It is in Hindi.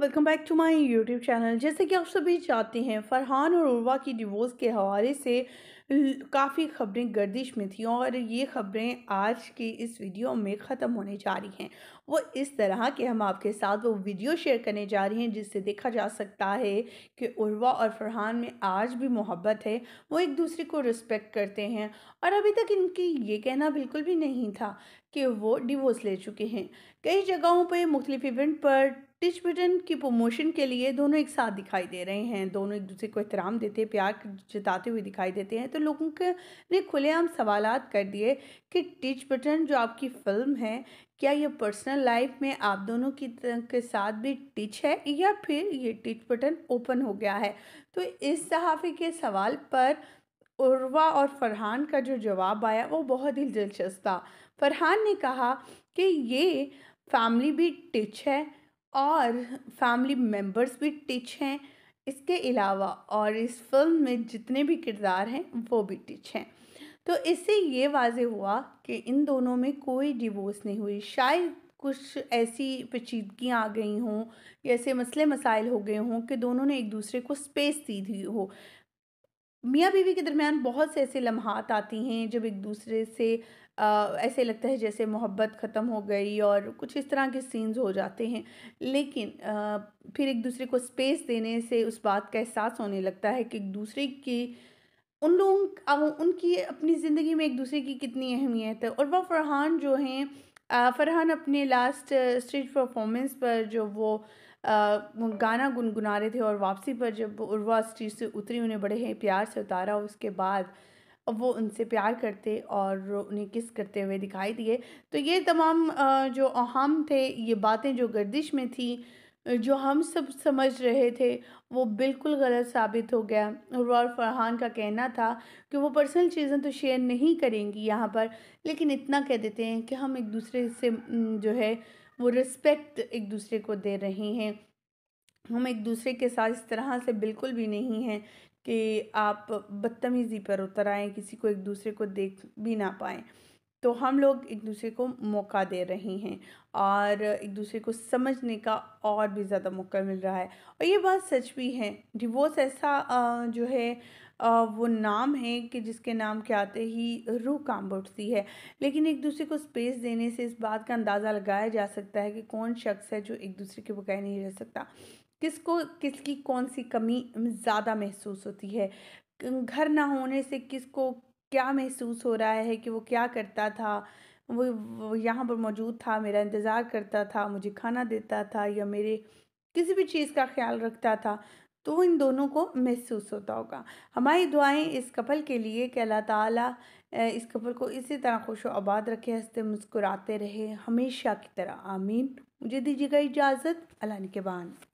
welcome back to my YouTube channel जैसे कि आप सभी चाहते हैं फरहान और उर्वा की डिवोर्स के हवाले से काफ़ी खबरें गर्दिश में थी और ये खबरें आज की इस वीडियो में ख़त्म होने जा रही हैं वो इस तरह के हम आपके साथ वो वीडियो शेयर करने जा रही हैं जिससे देखा जा सकता है कि उर्वा और फरहान में आज भी मोहब्बत है वो एक दूसरे को रिस्पेक्ट करते हैं और अभी तक इनकी ये कहना बिल्कुल भी नहीं था कि वो डिवोर्स ले चुके हैं कई जगहों पर मुख्तलिफ इवेंट पर टिच बिटन की प्रमोशन के लिए दोनों एक साथ दिखाई दे रहे हैं दोनों एक दूसरे को एहतराम देते प्यार जताते हुए दिखाई देते हैं तो तो लोगों के ने खुलेआम सवाल कर दिए कि टिच बटन जो आपकी फिल्म है क्या ये पर्सनल लाइफ में आप दोनों की के साथ भी टिच है या फिर ये टिच बटन ओपन हो गया है तो इस सहाफ़ी के सवाल पर उर्वा और फरहान का जो जवाब आया वो बहुत ही दिलचस्प था फरहान ने कहा कि ये फैमिली भी टिच है और फैमिली मेंबर्स भी टिच हैं इसके अलावा और इस फिल्म में जितने भी किरदार हैं वो भी टिच हैं तो इससे ये वाज हुआ कि इन दोनों में कोई डिवोर्स नहीं हुई शायद कुछ ऐसी पेचीदगियाँ आ गई हों ऐसे मसले मसाइल हो गए हों कि दोनों ने एक दूसरे को स्पेस दी थी हो मियाँ बीवी के दरमियान बहुत से ऐसे लम्हात आती हैं जब एक दूसरे से आ, ऐसे लगता है जैसे मोहब्बत ख़त्म हो गई और कुछ इस तरह के सीन्स हो जाते हैं लेकिन आ, फिर एक दूसरे को स्पेस देने से उस बात का एहसास होने लगता है कि एक दूसरे की उन लोगों उनकी अपनी ज़िंदगी में एक दूसरे की कितनी अहमियत है और वह फरहान जो हैं फ़रहान अपने लास्ट स्टेज परफॉर्मेंस पर जो वो गाना गुनगुना रहे थे और वापसी पर जब उर्वा स्टेज से उतरी उन्हें बड़े ही प्यार से उतारा उसके बाद वो उनसे प्यार करते और उन्हें किस करते हुए दिखाई दिए तो ये तमाम जो अहम थे ये बातें जो गर्दिश में थी जो हम सब समझ रहे थे वो बिल्कुल गलत साबित हो गया और फरहान का कहना था कि वो पर्सनल चीज़ें तो शेयर नहीं करेंगी यहाँ पर लेकिन इतना कह देते हैं कि हम एक दूसरे से जो है वो रिस्पेक्ट एक दूसरे को दे रहे हैं हम एक दूसरे के साथ इस तरह से बिल्कुल भी नहीं हैं कि आप बदतमीज़ी पर उतर आएँ किसी को एक दूसरे को देख भी ना पाएँ तो हम लोग एक दूसरे को मौका दे रहे हैं और एक दूसरे को समझने का और भी ज़्यादा मौका मिल रहा है और ये बात सच भी है डिवोर्स ऐसा जो है वो नाम है कि जिसके नाम के आते ही रूह काम उठती है लेकिन एक दूसरे को स्पेस देने से इस बात का अंदाज़ा लगाया जा सकता है कि कौन शख्स है जो एक दूसरे के बगैर नहीं रह सकता किसको किसकी कौन सी कमी ज़्यादा महसूस होती है घर ना होने से किसको क्या महसूस हो रहा है कि वो क्या करता था वो यहाँ पर मौजूद था मेरा इंतज़ार करता था मुझे खाना देता था या मेरे किसी भी चीज़ का ख्याल रखता था तो इन दोनों को महसूस होता होगा हमारी दुआएं इस कपल के लिए कि अल्लाह ताला इस कपल को इसी तरह खुश आबाद रखे हंसते मुस्कुराते रहे हमेशा की तरह आमीन मुझे दीजिएगा इजाज़त अल्लाह के बान